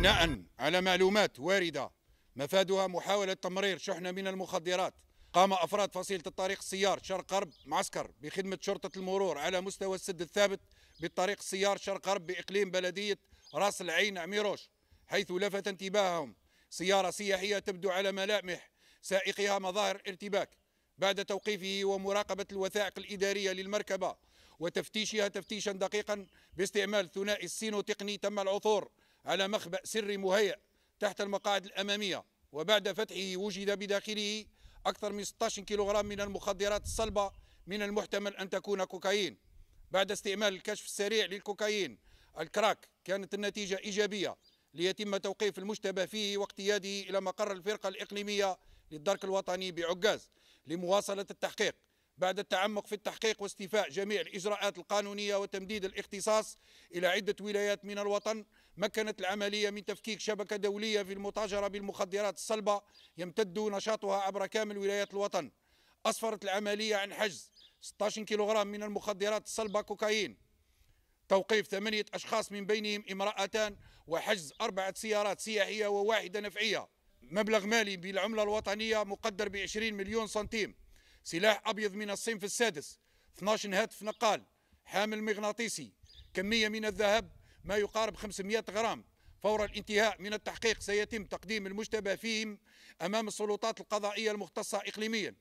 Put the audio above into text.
بناء على معلومات واردة مفادها محاولة تمرير شحنة من المخدرات قام أفراد فصيلة الطريق السيار شرق غرب معسكر بخدمة شرطة المرور على مستوى السد الثابت بالطريق السيار شرق غرب بإقليم بلدية راس العين عميروش حيث لفت انتباههم سيارة سياحية تبدو على ملامح سائقها مظاهر ارتباك بعد توقيفه ومراقبة الوثائق الإدارية للمركبة وتفتيشها تفتيشا دقيقا باستعمال ثنائي السينو تقني تم العثور على مخبأ سري مهيأ تحت المقاعد الأمامية وبعد فتحه وجد بداخله أكثر من 16 كيلوغرام من المخدرات الصلبة من المحتمل أن تكون كوكايين بعد استعمال الكشف السريع للكوكايين الكراك كانت النتيجة إيجابية ليتم توقيف المشتبه فيه واقتياده إلى مقر الفرقة الإقليمية للدرك الوطني بعكاز لمواصلة التحقيق بعد التعمق في التحقيق واستيفاء جميع الإجراءات القانونية وتمديد الاختصاص إلى عدة ولايات من الوطن مكنت العملية من تفكيك شبكة دولية في المتاجرة بالمخدرات الصلبة يمتد نشاطها عبر كامل ولايات الوطن أسفرت العملية عن حجز 16 كيلوغرام من المخدرات الصلبة كوكايين توقيف ثمانية أشخاص من بينهم امرأتان وحجز أربعة سيارات سياحية وواحدة نفعية مبلغ مالي بالعملة الوطنية مقدر ب 20 مليون سنتيم سلاح أبيض من الصين في السادس 12 هاتف نقال حامل مغناطيسي كمية من الذهب ما يقارب 500 غرام فور الانتهاء من التحقيق سيتم تقديم المشتبه فيهم أمام السلطات القضائية المختصة إقليمياً